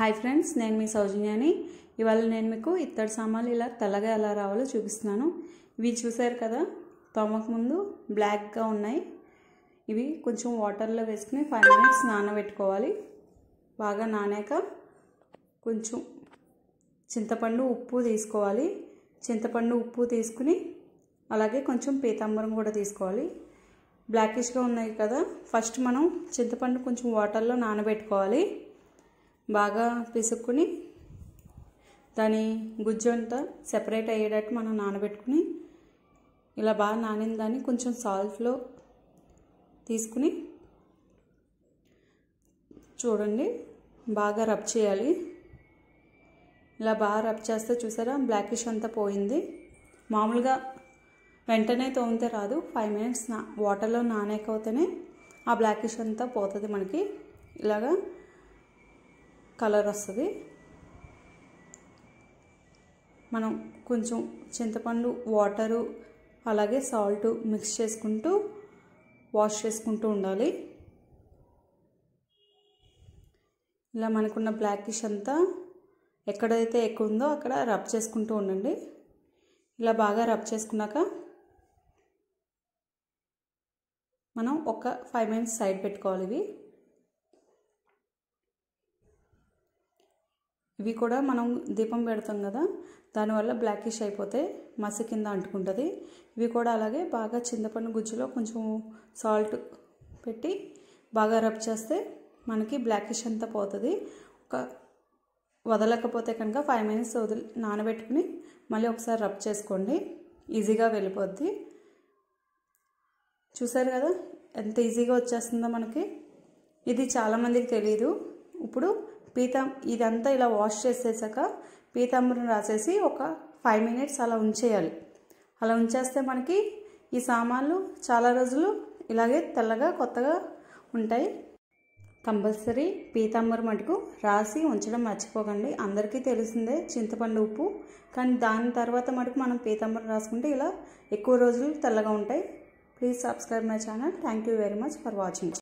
hi friends నేను మీ సౌజన్యాని ఇవాళ నేను మీకు ఇత్తడి సామాన్లు ఇలా తెల్లగా ఎలా రావాలో చూపిస్తున్నాను ఇవి చూసారు కదా తోమక ముందు బ్లాక్గా ఉన్నాయి ఇవి కొంచెం వాటర్లో వేసుకుని ఫైవ్ మినిట్స్ నానబెట్టుకోవాలి బాగా నానాక కొంచెం చింతపండు ఉప్పు తీసుకోవాలి చింతపండు ఉప్పు తీసుకుని అలాగే కొంచెం పీతాంబరం కూడా తీసుకోవాలి బ్లాకిష్గా ఉన్నాయి కదా ఫస్ట్ మనం చింతపండు కొంచెం వాటర్లో నానబెట్టుకోవాలి బాగా పిసుక్కుని దాని గుజ్జు అంతా సెపరేట్ అయ్యేటట్టు మనం నానబెట్టుకుని ఇలా బాగా నానిన దాన్ని కొంచెం సాల్ట్లో తీసుకుని చూడండి బాగా రబ్ చేయాలి ఇలా బాగా రబ్ చేస్తే చూసారా బ్లాకిష్ అంతా పోయింది మామూలుగా వెంటనే తోమితే రాదు ఫైవ్ మినిట్స్ నా వాటర్లో నానేకవుతేనే ఆ బ్లాకిష్ అంతా పోతుంది మనకి ఇలాగా కలర్ వస్తుంది మనం కొంచెం చింతపండు వాటరు అలాగే సాల్ట్ మిక్స్ చేసుకుంటూ వాష్ చేసుకుంటూ ఉండాలి ఇలా మనకున్న బ్లాకిష్ అంతా ఎక్కడైతే ఎక్కువ ఉందో అక్కడ రబ్ చేసుకుంటూ ఉండండి ఇలా బాగా రబ్ చేసుకున్నాక మనం ఒక ఫైవ్ మినిట్స్ సైడ్ పెట్టుకోవాలి ఇవి ఇవి కూడా మనం దీపం పెడతాం కదా దానివల్ల బ్లాకిష్ అయిపోతే మసి కింద అంటుకుంటుంది ఇవి కూడా అలాగే బాగా చింతపండు గుజ్జులో కొంచెం సాల్ట్ పెట్టి బాగా రబ్ చేస్తే మనకి బ్లాకిష్ అంతా పోతుంది ఒక వదలకపోతే కనుక ఫైవ్ మినిట్స్ వదిలి నానబెట్టుకుని మళ్ళీ ఒకసారి రబ్ చేసుకోండి ఈజీగా వెళ్ళిపోద్ది చూసారు కదా ఎంత ఈజీగా వచ్చేస్తుందో మనకి ఇది చాలామందికి తెలియదు ఇప్పుడు పీతం ఇదంతా ఇలా వాష్ చేసేసాక పీతాంబరం రాసేసి ఒక ఫైవ్ మినిట్స్ అలా ఉంచేయాలి అలా ఉంచేస్తే మనకి ఈ సామాన్లు చాలా రోజులు ఇలాగే తెల్లగా కొత్తగా ఉంటాయి కంపల్సరీ పీతాంబరం మటుకు రాసి ఉంచడం మర్చిపోకండి అందరికీ తెలిసిందే చింతపండు ఉప్పు కానీ దాని తర్వాత మటుకు మనం పీతాంబరం రాసుకుంటే ఇలా ఎక్కువ రోజులు తెల్లగా ఉంటాయి please subscribe my channel thank you very much for watching